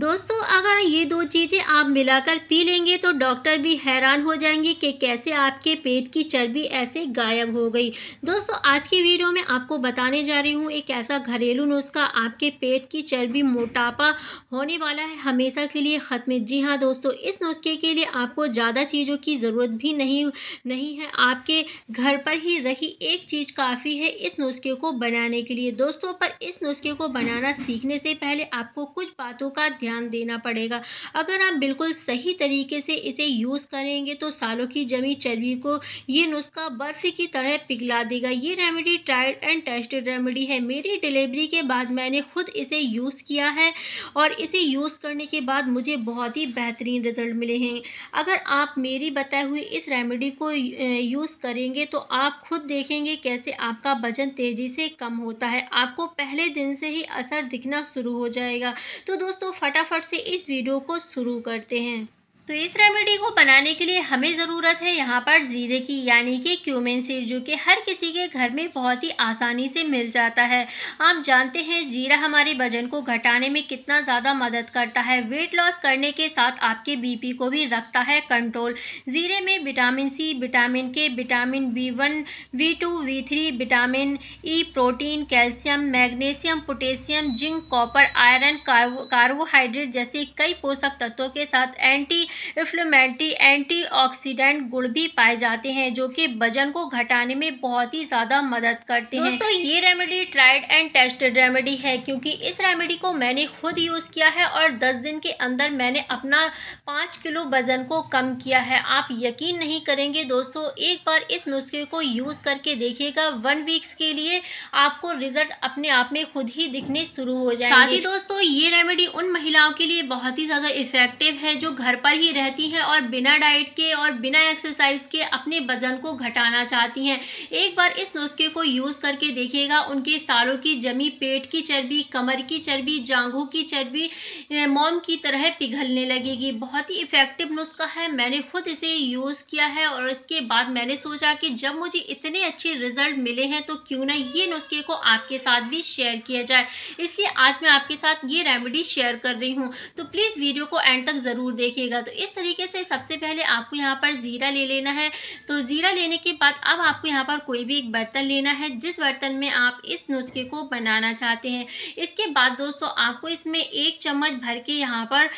दोस्तों अगर ये दो चीज़ें आप मिलाकर पी लेंगे तो डॉक्टर भी हैरान हो जाएंगे कि कैसे आपके पेट की चर्बी ऐसे गायब हो गई दोस्तों आज की वीडियो में आपको बताने जा रही हूँ एक ऐसा घरेलू नुस्खा आपके पेट की चर्बी मोटापा होने वाला है हमेशा के लिए ख़त्म जी हाँ दोस्तों इस नुस्खे के लिए आपको ज़्यादा चीज़ों की ज़रूरत भी नहीं नहीं है आपके घर पर ही रही एक चीज़ काफ़ी है इस नुस्खे को बनाने के लिए दोस्तों पर इस नुस्खे को बनाना सीखने से पहले आपको कुछ बातों का ध्यान ध्यान देना पड़ेगा अगर आप बिल्कुल सही तरीके से इसे यूज़ करेंगे तो सालों की जमी चर्बी को ये नुस्खा बर्फ़ की तरह पिघला देगा ये remedy tried and tested remedy है मेरी डिलीवरी के बाद मैंने खुद इसे यूज़ किया है और इसे यूज़ करने के बाद मुझे बहुत ही बेहतरीन रिज़ल्ट मिले हैं अगर आप मेरी बताई हुई इस रेमेडी को यूज़ करेंगे तो आप खुद देखेंगे कैसे आपका वजन तेज़ी से कम होता है आपको पहले दिन से ही असर दिखना शुरू हो जाएगा तो दोस्तों फटाफट से इस वीडियो को शुरू करते हैं तो इस रेमेडी को बनाने के लिए हमें ज़रूरत है यहाँ पर ज़ीरे की यानी कि क्यूमिन सीड जो कि हर किसी के घर में बहुत ही आसानी से मिल जाता है आप जानते हैं ज़ीरा हमारे वजन को घटाने में कितना ज़्यादा मदद करता है वेट लॉस करने के साथ आपके बीपी को भी रखता है कंट्रोल ज़ीरे में vitamin C vitamin K vitamin B one B two B three vitamin E protein calcium magnesium potassium zinc copper iron carbohydrate जैसे कई पोषक तत्वों के साथ एंटी इफ्लोमेंटी एंटीऑक्सीडेंट गुण भी पाए जाते हैं जो कि वजन को घटाने में बहुत ही ज़्यादा मदद करते हैं दोस्तों ये remedy tried and tested remedy है क्योंकि इस रेमेडी को मैंने खुद यूज़ किया है और दस दिन के अंदर मैंने अपना पाँच किलो वज़न को कम किया है आप यकीन नहीं करेंगे दोस्तों एक बार इस नुस्खे को यूज़ करके देखिएगा वन वीक्स के लिए आपको रिजल्ट अपने आप में खुद ही दिखने शुरू हो जाए साथ ही दोस्तों ये रेमेडी उन महिलाओं के लिए बहुत ही ज़्यादा इफेक्टिव है जो घर पर ही रहती हैं और बिना डाइट के और बिना एक्सरसाइज के अपने वजन को घटाना चाहती हैं एक बार इस नुस्खे को यूज़ करके देखिएगा उनके सालों की जमी पेट की चर्बी कमर की चर्बी जांघों की चर्बी मोम की तरह पिघलने लगेगी बहुत ही इफ़ेक्टिव नुस्खा है मैंने खुद इसे यूज़ किया है और इसके बाद मैंने सोचा कि जब मुझे इतने अच्छे रिजल्ट मिले हैं तो क्यों ना ये नुस्खे को आपके साथ भी शेयर किया जाए इसलिए आज मैं आपके साथ ये रेमेडी शेयर कर रही हूँ तो प्लीज़ वीडियो को एंड तक ज़रूर देखिएगा तो तो इस तरीके से सबसे पहले आपको यहाँ पर ज़ीरा ले लेना है तो ज़ीरा लेने के बाद अब आपको यहाँ पर कोई भी एक बर्तन लेना है जिस बर्तन में आप इस नुस्खे को बनाना चाहते हैं इसके बाद दोस्तों आपको इसमें एक चम्मच भर के यहाँ पर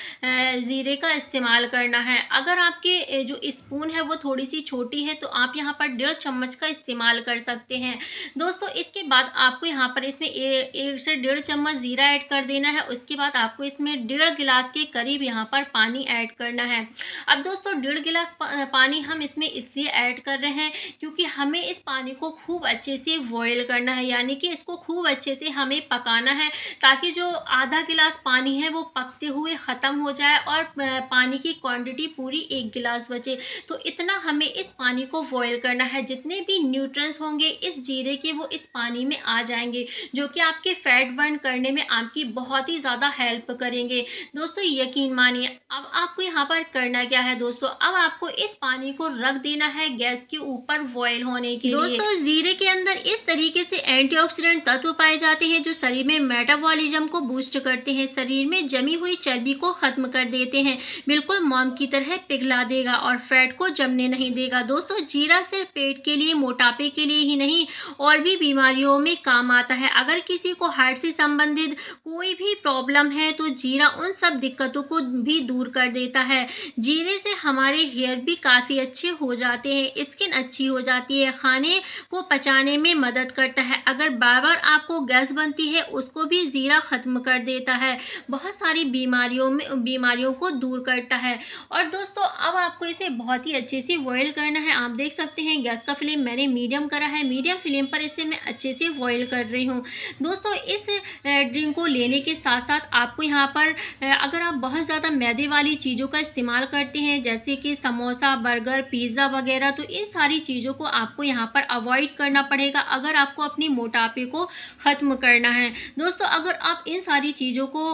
ज़ीरे का इस्तेमाल करना है अगर आपके जो स्पून है वो थोड़ी सी छोटी है तो आप यहाँ पर डेढ़ चम्मच का इस्तेमाल कर सकते हैं दोस्तों इसके बाद आपको यहाँ पर इसमें एक से डेढ़ चम्मच ज़ीरा ऐड कर देना है उसके बाद आपको इसमें डेढ़ गिलास के करीब यहाँ पर पानी ऐड करना करना है अब दोस्तों डेढ़ गिलास पानी हम इसमें इसलिए ऐड कर रहे हैं क्योंकि हमें इस पानी को खूब अच्छे से बॉयल करना है यानी कि इसको खूब अच्छे से हमें पकाना है ताकि जो आधा गिलास पानी है वो पकते हुए ख़त्म हो जाए और पानी की क्वांटिटी पूरी एक गिलास बचे तो इतना हमें इस पानी को बॉयल करना है जितने भी न्यूट्रंस होंगे इस जीरे के वो इस पानी में आ जाएंगे जो कि आपके फैट बर्न करने में आपकी बहुत ही ज़्यादा हेल्प करेंगे दोस्तों यकीन मानिए अब आपको यहाँ पर पर करना क्या है दोस्तों अब आपको इस पानी को रख देना है गैस के ऊपर बॉयल होने के दोस्तों लिए दोस्तों जीरे के अंदर इस तरीके से एंटीऑक्सीडेंट तत्व पाए जाते हैं जो शरीर में मेटाबॉलिज्म को बूस्ट करते हैं शरीर में जमी हुई चर्बी को खत्म कर देते हैं बिल्कुल मोम की तरह पिघला देगा और फैट को जमने नहीं देगा दोस्तों जीरा सिर्फ पेट के लिए मोटापे के लिए ही नहीं और भी बीमारियों में काम आता है अगर किसी को हार्ट से संबंधित कोई भी प्रॉब्लम है तो जीरा उन सब दिक्कतों को भी दूर कर देता है है जीरे से हमारे हेयर भी काफ़ी अच्छे हो जाते हैं स्किन अच्छी हो जाती है खाने को पचाने में मदद करता है अगर बार बार आपको गैस बनती है उसको भी ज़ीरा ख़त्म कर देता है बहुत सारी बीमारियों में बीमारियों को दूर करता है और दोस्तों अब आपको इसे बहुत ही अच्छे से बॉयल करना है आप देख सकते हैं गैस का फ्लेम मैंने मीडियम करा है मीडियम फ्लेम पर इसे मैं अच्छे से बॉयल कर रही हूँ दोस्तों इस डाइट ड्रिंक को लेने के साथ साथ आपको यहाँ पर अगर आप बहुत ज़्यादा मैदे वाली चीज़ों का इस्तेमाल करते हैं जैसे कि समोसा बर्गर पिज़्ज़ा वगैरह तो इन सारी चीज़ों को आपको यहाँ पर अवॉइड करना पड़ेगा अगर आपको अपने मोटापे को ख़त्म करना है दोस्तों अगर आप इन सारी चीज़ों को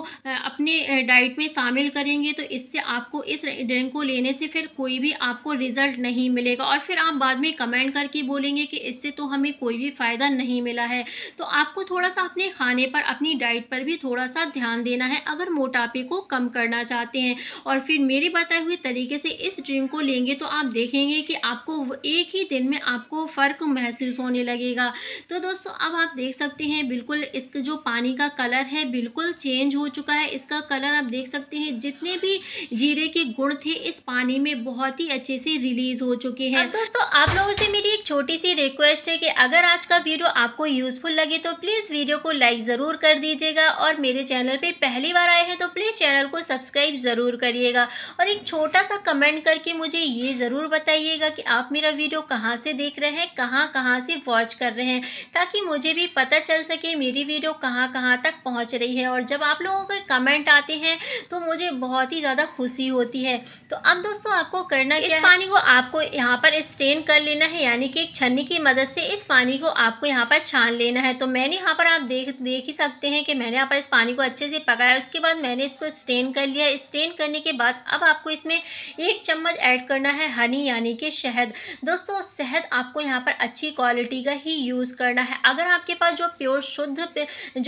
अपने डाइट में शामिल करेंगे तो इससे आपको इस ड्रिंक को लेने से फिर कोई भी आपको रिज़ल्ट नहीं मिलेगा और फिर आप बाद में कमेंट करके बोलेंगे कि इससे तो हमें कोई भी फ़ायदा नहीं मिला है तो आपको थोड़ा सा अपने खाने पर अपनी डाइट पर भी थोड़ा सा ध्यान देना है अगर मोटापे को कम करना चाहते हैं और फिर मेरे बताए हुए तरीके से इस ड्रिंक को लेंगे तो आप देखेंगे कि आपको एक ही दिन में आपको फ़र्क महसूस होने लगेगा तो दोस्तों अब आप देख सकते हैं बिल्कुल इसका जो पानी का कलर है बिल्कुल चेंज हो चुका है इसका कलर आप देख सकते हैं जितने भी जीरे के गुड़ थे इस पानी में बहुत ही अच्छे से रिलीज हो चुके हैं दोस्तों आप लोगों से मेरी एक छोटी सी रिक्वेस्ट है कि अगर आज का वीडियो आपको यूजफुल लगे तो प्लीज़ वीडियो को लाइक ज़रूर कर दिए दीजिएगा और मेरे चैनल पे पहली बार आए हैं तो प्लीज़ चैनल को सब्सक्राइब ज़रूर करिएगा और एक छोटा सा कमेंट करके मुझे ये ज़रूर बताइएगा कि आप मेरा वीडियो कहाँ से देख रहे हैं कहाँ कहाँ से वॉच कर रहे हैं ताकि मुझे भी पता चल सके मेरी वीडियो कहाँ कहाँ तक पहुँच रही है और जब आप लोगों के कमेंट आते हैं तो मुझे बहुत ही ज़्यादा खुशी होती है तो अब दोस्तों आपको करना इस पानी को आपको यहाँ पर स्ट्रेन कर लेना है यानी कि एक छन्नी की मदद से इस पानी को आपको यहाँ पर छान लेना है तो मैंने यहाँ पर आप देख देख ही सकते हैं हैं कि मैंने यहाँ पर इस पानी को अच्छे से पकाया उसके बाद मैंने इसको स्टेन कर लिया स्टेन करने के बाद अब आपको इसमें एक चम्मच ऐड करना है हनी यानी कि शहद दोस्तों शहद आपको यहाँ पर अच्छी क्वालिटी का ही यूज़ करना है अगर आपके पास जो प्योर शुद्ध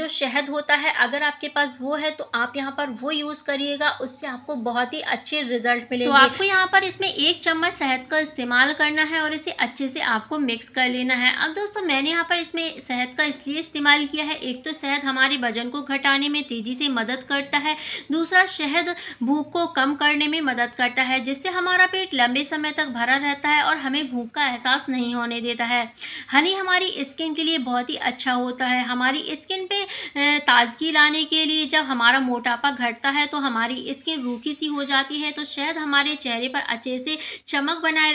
जो शहद होता है अगर आपके पास वो है तो आप यहाँ पर वो यूज़ करिएगा उससे आपको बहुत ही अच्छे रिजल्ट मिलेंगे तो आपको यहाँ पर इसमें एक चम्मच शहद का इस्तेमाल करना है और इसे अच्छे से आपको मिक्स कर लेना है अब दोस्तों मैंने यहाँ पर इसमें शहद का इसलिए इस्तेमाल किया है एक तो शहद हमारे वजन को घटाने में तेज़ी से मदद करता है दूसरा शहद भूख को कम करने में मदद करता है जिससे हमारा पेट लंबे समय तक भरा रहता है और हमें भूख का एहसास नहीं होने देता है हनी हमारी स्किन के लिए बहुत ही अच्छा होता है हमारी स्किन पे ताजगी लाने के लिए जब हमारा मोटापा घटता है तो हमारी स्किन रूखी सी हो जाती है तो शहद हमारे चेहरे पर अच्छे से चमक बनाए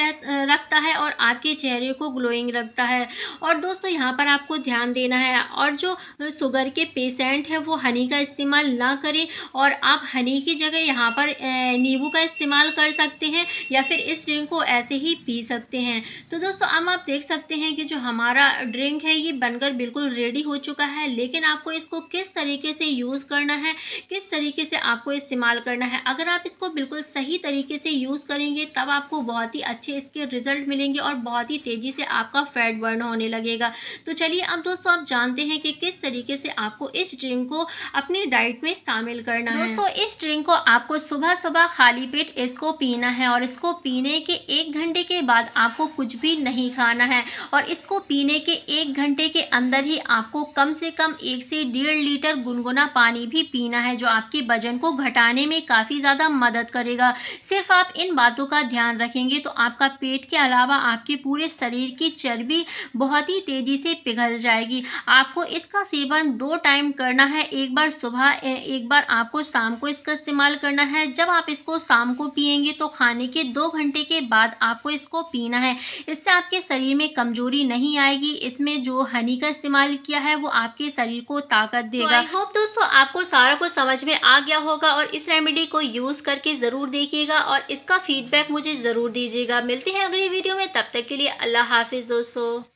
रखता है और आपके चेहरे को ग्लोइंग रखता है और दोस्तों यहाँ पर आपको ध्यान देना है और जो शुगर के पेस्ट सेंट है वो हनी का इस्तेमाल ना करें और आप हनी की जगह यहाँ पर नींबू का इस्तेमाल कर सकते हैं या फिर इस ड्रिंक को ऐसे ही पी सकते हैं तो दोस्तों अब आप देख सकते हैं कि जो हमारा ड्रिंक है ये बनकर बिल्कुल रेडी हो चुका है लेकिन आपको इसको किस तरीके से यूज़ करना है किस तरीके से आपको इस्तेमाल करना है अगर आप इसको बिल्कुल सही तरीके से यूज़ करेंगे तब आपको बहुत ही अच्छे इसके रिजल्ट मिलेंगे और बहुत ही तेज़ी से आपका फैट बर्न होने लगेगा तो चलिए अब दोस्तों आप जानते हैं कि किस तरीके से आपको इस ड्रिंक को अपनी डाइट में शामिल करना है दोस्तों इस ड्रिंक को आपको सुबह सुबह खाली पेट इसको पीना है और इसको पीने के एक घंटे के बाद आपको कुछ भी नहीं खाना है और इसको पीने के एक घंटे के अंदर ही आपको कम से कम एक से डेढ़ लीटर गुनगुना पानी भी पीना है जो आपके वजन को घटाने में काफ़ी ज़्यादा मदद करेगा सिर्फ आप इन बातों का ध्यान रखेंगे तो आपका पेट के अलावा आपके पूरे शरीर की चर्बी बहुत ही तेज़ी से पिघल जाएगी आपको इसका सेवन दो टाइम टाइम करना है एक बार सुबह एक बार आपको शाम को इसका इस्तेमाल करना है जब आप इसको शाम को पियेंगे तो खाने के दो घंटे के बाद आपको इसको पीना है इससे आपके शरीर में कमजोरी नहीं आएगी इसमें जो हनी का इस्तेमाल किया है वो आपके शरीर को ताकत तो देगा तो होप दोस्तों आपको सारा कुछ समझ में आ गया होगा और इस रेमेडी को यूज़ करके ज़रूर देखिएगा और इसका फीडबैक मुझे ज़रूर दीजिएगा मिलते हैं अगली वीडियो में तब तक के लिए अल्लाह हाफिज़ दोस्तों